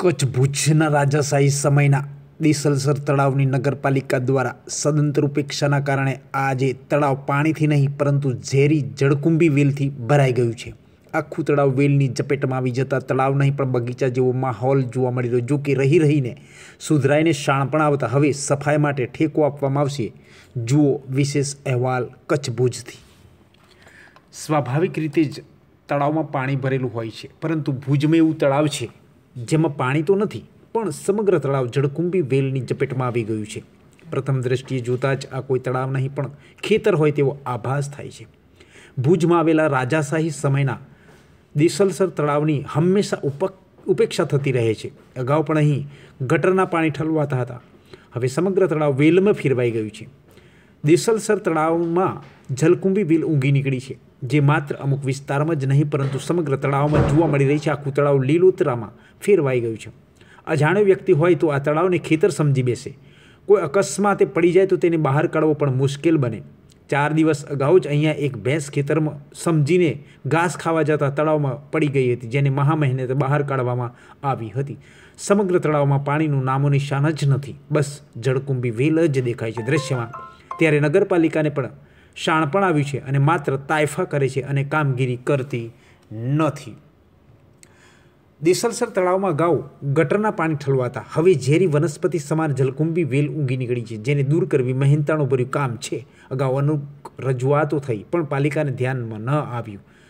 કચ્છ ભુજના રાજાશાહી સમયના દેસલસર તળાવની નગરપાલિકા દ્વારા સદંતર ઉપેક્ષાના કારણે આજે તળાવ પાણીથી નહીં પરંતુ ઝેરી જળકુંભી વેલથી ભરાઈ ગયું છે આખું તળાવ વેલની ઝપેટમાં આવી જતાં તળાવ નહીં પણ બગીચા જેવો માહોલ જોવા મળી રહ્યો જો કે રહી રહીને સુધરાઈને શાણ પણ આવતા હવે સફાઈ માટે ઠેકો આપવામાં આવશે જુઓ વિશેષ અહેવાલ કચ્છ ભુજથી સ્વાભાવિક રીતે જ તળાવમાં પાણી ભરેલું હોય છે પરંતુ ભુજમાં એવું તળાવ છે જેમાં પાણી તો નથી પણ સમગ્ર તળાવ જળકુંભી વેલની ઝપેટમાં આવી ગયું છે પ્રથમ દ્રષ્ટિએ જોતાં જ આ કોઈ તળાવ નહીં પણ ખેતર હોય તેવો આભાસ થાય છે ભુજમાં આવેલા રાજાશાહી સમયના દેસલસર તળાવની હંમેશા ઉપેક્ષા થતી રહે છે અગાઉ પણ અહીં ગટરના પાણી ઠલવાતા હતા હવે સમગ્ર તળાવ વેલમાં ફેરવાઈ ગયું છે દેસલસર તળાવમાં જલકુંભી વેલ ઊંઘી નીકળી છે જે માત્ર અમુક વિસ્તારમાં જ નહીં પરંતુ સમગ્ર તળાવમાં જોવા મળી રહી છે આખું તળાવ લીલોતરામાં ફેરવાઈ ગયું છે અજાણ્યો વ્યક્તિ હોય તો આ તળાવને ખેતર સમજી બેસે કોઈ અકસ્માતે પડી જાય તો તેને બહાર કાઢવો પણ મુશ્કેલ બને ચાર દિવસ અગાઉ જ અહીંયા એક ભેંસ ખેતરમાં સમજીને ઘાસ ખાવા જતા તળાવમાં પડી ગઈ હતી જેને મહા મહેનતે બહાર કાઢવામાં આવી હતી સમગ્ર તળાવમાં પાણીનું નામો નિશાન જ નથી બસ જળકુંભી વેલ જ દેખાય છે દૃશ્યમાં ત્યારે નગરપાલિકાને પણ શાણ પણ આવ્યું છે અને માત્ર તાયફા કરે છે અને કામગીરી કરતી નથી દેસલસર તળાવમાં અગાઉ ગટરના પાણી ઠલવાતા હવે ઝેરી વનસ્પતિ સમાન જલકુંભી વેલ ઊંઘી નીકળી છે જેને દૂર કરવી મહેનતાણું ભર્યું કામ છે અગાઉ અનુક રજૂઆતો થઈ પણ પાલિકાને ધ્યાનમાં ન આવ્યું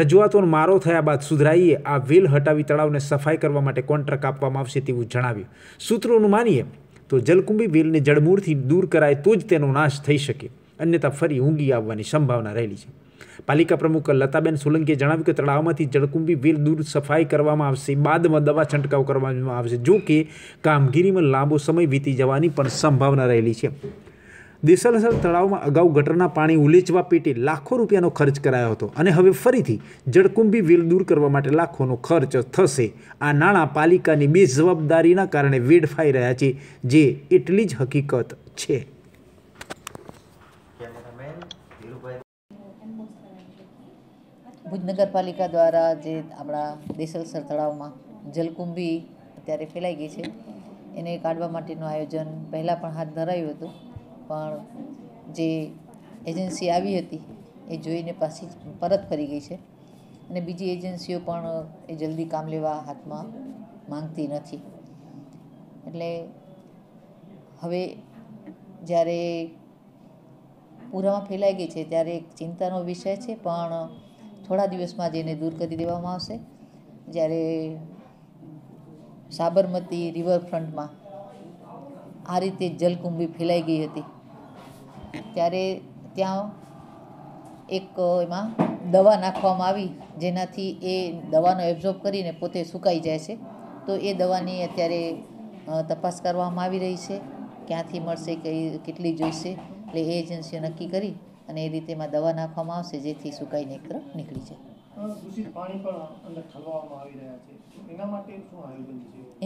રજૂઆતોનો મારો થયા બાદ સુધરાઈએ આ વેલ હટાવી તળાવને સફાઈ કરવા માટે કોન્ટ્રાક્ટ આપવામાં આવશે તેવું જણાવ્યું સૂત્રોનું માનીએ તો જલકુંભી વેલને જળમૂળથી દૂર કરાય તો જ તેનો નાશ થઈ શકે અન્યથા ફરી ઊંઘી આવવાની સંભાવના રહેલી છે પાલિકા પ્રમુખ લતાબેન સોલંકીએ જણાવ્યું કે તળાવમાંથી જળકુંભી વેલ દૂર સફાઈ કરવામાં આવશે બાદમાં દવા છંટકાવ કરવામાં આવશે જો કે કામગીરીમાં લાંબો સમય વીતી જવાની પણ સંભાવના રહેલી છે દેસલસર તળાવમાં અગાઉ ગટરના પાણી ઉલેચવા પેટે લાખો રૂપિયાનો ખર્ચ કરાયો હતો અને હવે ફરીથી જળકુંભી વેલ દૂર કરવા માટે લાખોનો ખર્ચ થશે આ નાણાં પાલિકાની બેજવાબદારીના કારણે વેડફાઈ રહ્યા છે જે એટલી જ હકીકત છે ભુજ નગરપાલિકા દ્વારા જે આપણા દેસલસર તળાવમાં જલકુંભી અત્યારે ફેલાઈ ગઈ છે એને કાઢવા માટેનું આયોજન પહેલાં પણ હાથ ધરાયું હતું પણ જે એજન્સી આવી હતી એ જોઈને પાછી પરત ફરી ગઈ છે અને બીજી એજન્સીઓ પણ એ જલ્દી કામ લેવા હાથમાં માંગતી નથી એટલે હવે જ્યારે પૂરામાં ફેલાઈ ગઈ છે ત્યારે એક ચિંતાનો વિષય છે પણ થોડા દિવસમાં જ એને દૂર કરી દેવામાં આવશે જ્યારે સાબરમતી રિવરફ્રન્ટમાં આ રીતે જલકુંભી ફેલાઈ ગઈ હતી ત્યારે ત્યાં એક એમાં દવા નાખવામાં આવી જેનાથી એ દવાનો એબ્ઝોર્બ કરીને પોતે સુકાઈ જાય છે તો એ દવાની અત્યારે તપાસ કરવામાં આવી રહી છે ક્યાંથી મળશે કઈ કેટલી જોઈશે એટલે એ એજન્સીઓ નક્કી કરી અને એ રીતે એમાં દવા નાખવામાં આવશે જેથી સુકાઈ નેત્ર નીકળી જાય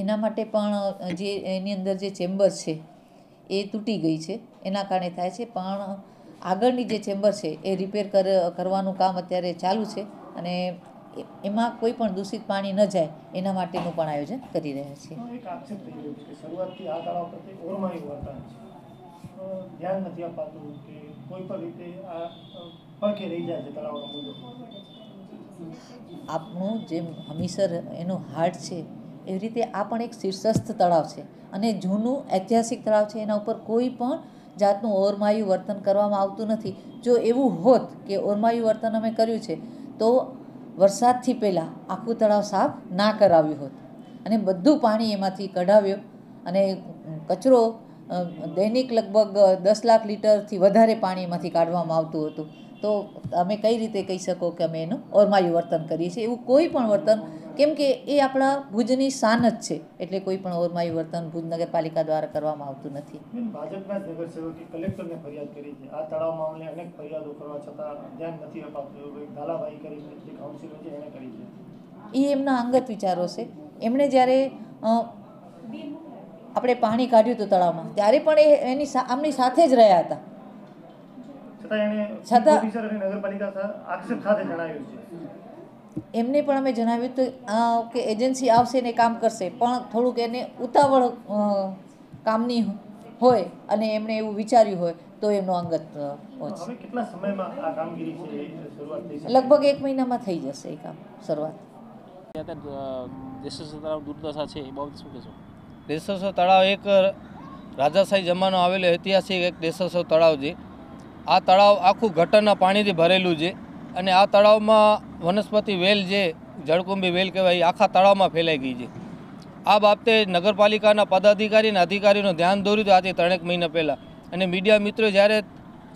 એના માટે પણ જે એની અંદર જે ચેમ્બર છે એ તૂટી ગઈ છે એના કારણે થાય છે પણ આગળની જે ચેમ્બર છે એ રિપેર કર કરવાનું કામ અત્યારે ચાલુ છે અને એમાં કોઈ પણ દૂષિત પાણી ન જાય એના માટેનું પણ આયોજન કરી રહ્યા છીએ ધ્યાન નથી અપાતું કે કોઈ પણ રીતે આ પડખે રહી જાય છે તળાવનો મુદ્દો આપણું જેમ હમીસર એનું હાર્ટ છે એવી રીતે આ પણ એક શીર્ષસ્થ તળાવ છે અને જૂનું ઐતિહાસિક તળાવ છે એના ઉપર કોઈ પણ જાતનું ઓરમાયું વર્તન કરવામાં આવતું નથી જો એવું હોત કે ઓરમાયું વર્તન અમે કર્યું છે તો વરસાદથી પહેલાં આખું તળાવ સાફ ના કરાવ્યું હોત અને બધું પાણી એમાંથી કઢાવ્યું અને કચરો દૈનિક લગભગ દસ લાખ લીટરથી વધારે પાણી એમાંથી કાઢવામાં આવતું હતું તો અમે કઈ રીતે કહી શકો કે અમે એનું ઓરમાયું વર્તન કરીએ છીએ એવું કોઈ પણ વર્તન કેમ કે એ આપણા ભુજની શાન જ છે એટલે કોઈ પણ ઓરમાયું વર્તન ભુજ નગરપાલિકા દ્વારા કરવામાં આવતું નથી ભાજપના નગરસેવકે કલેક્ટરને ફરિયાદ કરી છે આ તળાવ મામલે અનેક ફરિયાદો કરવા છતાં ધ્યાન નથી અપાતું ધાલાભાઈ કરી છે કાઉન્સિલર છે એણે કરી છે એ એમના અંગત વિચારો છે એમણે જ્યારે આપણે પાણી કાઢ્યું હતું તળાવમાં ત્યારે પણ એ એની આમની સાથે જ રહ્યા હતા છતાં એમને પણ અમે જણાવ્યું હતું કે એજન્સી આવશે ને કામ કરશે પણ થોડુંક એને ઉતાવળ કામની હોય અને એમણે એવું વિચાર્યું હોય તો એમનો અંગત લગભગ એક મહિનામાં થઈ જશે એ કામ શરૂઆત દુર્દશા છે એ બાબતે શું કહેશો દેસરસો તળાવ એક રાજાશાહી જમાનો આવેલો ઐતિહાસિક એક દેસરસો તળાવ છે આ તળાવ આખું ગટરના પાણીથી ભરેલું છે અને આ તળાવમાં વનસ્પતિ વેલ જે જળકુંભી વેલ કહેવાય આખા તળાવમાં ફેલાઈ ગઈ છે આ બાબતે નગરપાલિકાના પદાધિકારી અને અધિકારીનું ધ્યાન દોર્યું હતું આજે ત્રણેક મહિના પહેલાં અને મીડિયા મિત્રો જ્યારે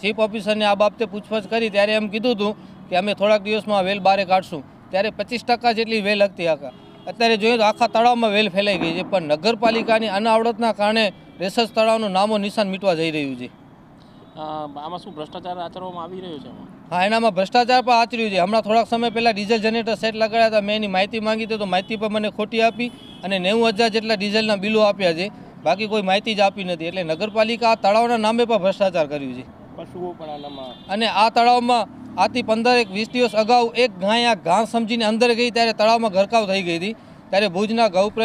ચીફ ઓફિસરને આ બાબતે પૂછપરછ કરી ત્યારે એમ કીધું હતું કે અમે થોડાક દિવસમાં વેલ બારે કાઢશું ત્યારે પચીસ જેટલી વેલ હતી આખા અત્યારે જોઈએ તો આખા તળાવમાં વેલ ફેલાઈ ગઈ છે પણ નગરપાલિકાની અનાવડતના કારણે રેસસ તળાવનું નામો નિશાન મીટવા જઈ રહ્યું છે આમાં શું ભ્રષ્ટાચાર આચરવામાં આવી રહ્યો છે હા એનામાં ભ્રષ્ટાચાર પણ આચર્યું છે હમણાં થોડાક સમય પહેલાં ડીઝલ જનરેટર સેટ લગાડ્યા હતા મેં એની માહિતી માંગી હતી તો માહિતી પણ મને ખોટી આપી અને નેવું હજાર જેટલા ડીઝલના બિલો આપ્યા છે બાકી કોઈ માહિતી જ આપી નથી એટલે નગરપાલિકા આ તળાવના નામે પણ ભ્રષ્ટાચાર કર્યું છે પશુઓ પણ અને આ તળાવમાં આથી પંદર એક વીસ દિવસ અગાઉ એક ગાય આ ઘાસ સમજીને અંદર ગઈ ત્યારે તળાવમાં ગરકાવ થઈ ગઈ હતી ત્યારે ભુજના ગૌપ્ર